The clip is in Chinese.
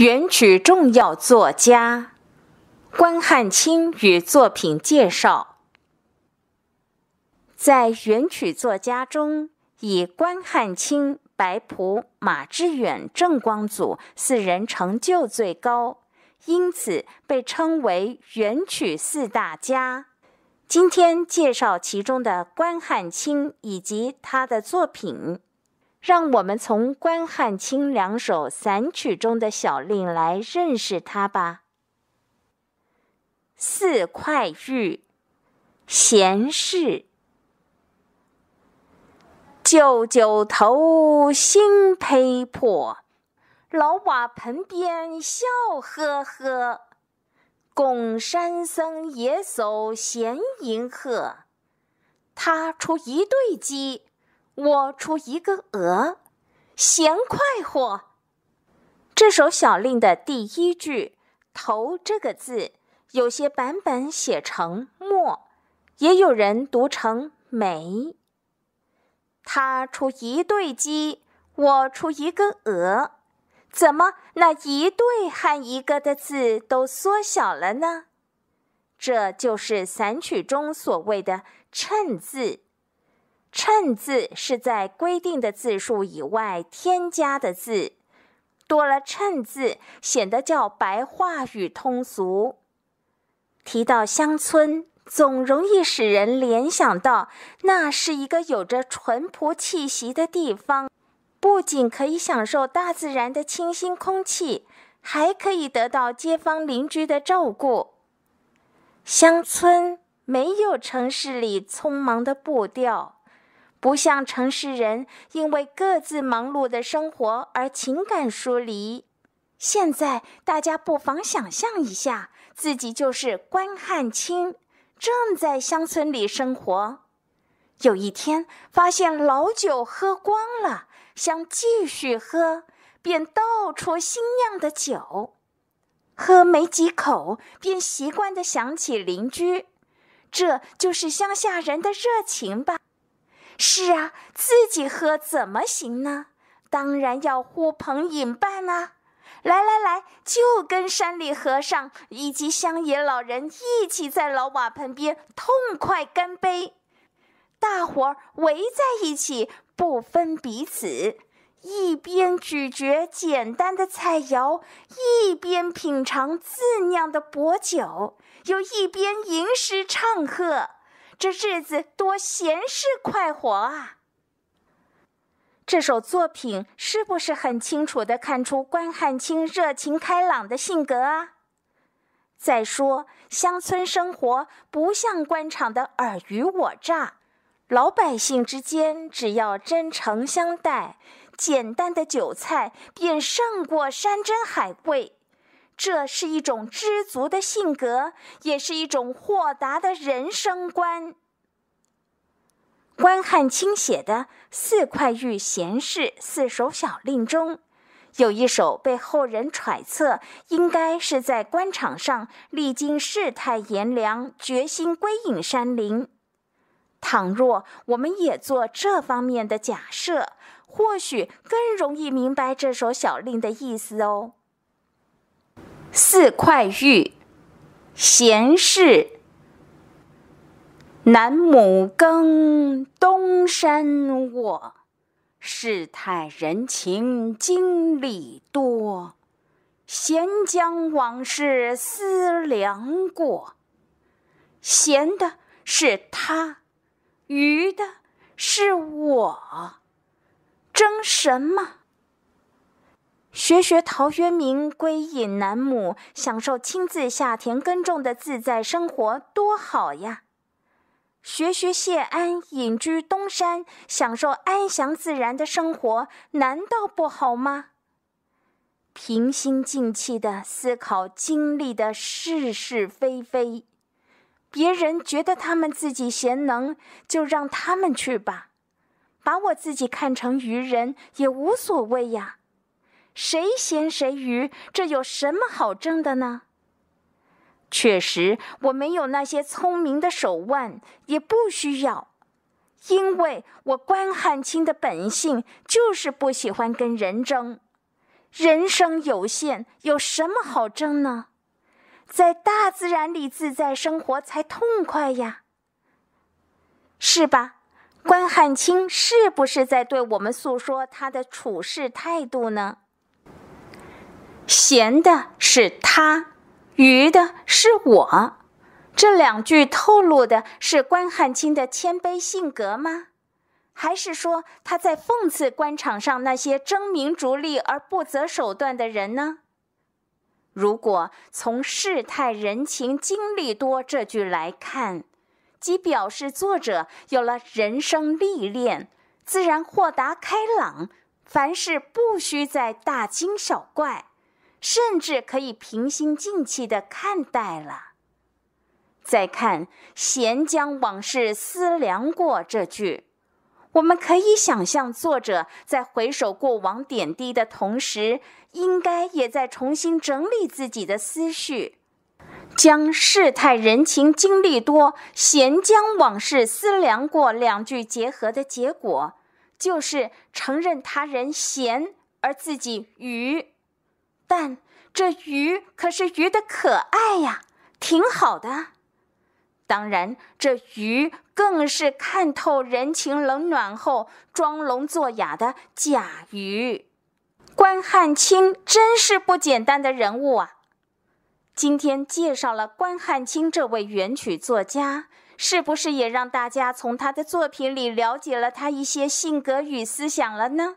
元曲重要作家关汉卿与作品介绍。在元曲作家中，以关汉卿、白朴、马致远、郑光祖四人成就最高，因此被称为元曲四大家。今天介绍其中的关汉卿以及他的作品。让我们从关汉卿两首散曲中的小令来认识他吧。四块玉闲事。旧酒头新醅破，老瓦盆边笑呵呵。拱山僧野叟闲吟鹤，他出一对鸡。我出一个鹅，闲快活。这首小令的第一句“头”这个字，有些版本写成“墨”，也有人读成“梅”。他出一对鸡，我出一个鹅，怎么那一对和一个的字都缩小了呢？这就是散曲中所谓的衬字。衬字是在规定的字数以外添加的字，多了衬字显得较白话语通俗。提到乡村，总容易使人联想到那是一个有着淳朴气息的地方，不仅可以享受大自然的清新空气，还可以得到街坊邻居的照顾。乡村没有城市里匆忙的步调。不像城市人因为各自忙碌的生活而情感疏离。现在大家不妨想象一下，自己就是关汉卿，正在乡村里生活。有一天发现老酒喝光了，想继续喝，便倒出新酿的酒，喝没几口，便习惯地想起邻居。这就是乡下人的热情吧。是啊，自己喝怎么行呢？当然要呼朋引伴啊！来来来，就跟山里和尚以及乡野老人一起在老瓦盆边痛快干杯。大伙儿围在一起，不分彼此，一边咀嚼简单的菜肴，一边品尝自酿的薄酒，又一边吟诗唱和。这日子多闲适快活啊！这首作品是不是很清楚地看出关汉卿热情开朗的性格啊？再说，乡村生活不像官场的尔虞我诈，老百姓之间只要真诚相待，简单的酒菜便胜过山珍海味。这是一种知足的性格，也是一种豁达的人生观。关汉卿写的《四块玉·闲适》四首小令中，有一首被后人揣测，应该是在官场上历经世态炎凉，决心归隐山林。倘若我们也做这方面的假设，或许更容易明白这首小令的意思哦。四块玉，闲事。南亩耕，东山卧。世态人情经历多，闲将往事思量过。闲的是他，余的是我。争什么？学学陶渊明归隐南亩，享受亲自下田耕种的自在生活，多好呀！学学谢安隐居东山，享受安详自然的生活，难道不好吗？平心静气的思考经历的是是非非，别人觉得他们自己贤能，就让他们去吧，把我自己看成愚人也无所谓呀。谁咸谁愚，这有什么好争的呢？确实，我没有那些聪明的手腕，也不需要，因为我关汉卿的本性就是不喜欢跟人争。人生有限，有什么好争呢？在大自然里自在生活才痛快呀，是吧？关汉卿是不是在对我们诉说他的处事态度呢？闲的是他，余的是我。这两句透露的是关汉卿的谦卑性格吗？还是说他在讽刺官场上那些争名逐利而不择手段的人呢？如果从“世态人情经历多”这句来看，即表示作者有了人生历练，自然豁达开朗，凡事不需再大惊小怪。甚至可以平心静气的看待了。再看“闲将往事思量过”这句，我们可以想象作者在回首过往点滴的同时，应该也在重新整理自己的思绪。将“世态人情经历多，闲将往事思量过”两句结合的结果，就是承认他人闲，而自己愚。但这鱼可是鱼的可爱呀，挺好的。当然，这鱼更是看透人情冷暖后装聋作哑的假鱼。关汉卿真是不简单的人物啊！今天介绍了关汉卿这位元曲作家，是不是也让大家从他的作品里了解了他一些性格与思想了呢？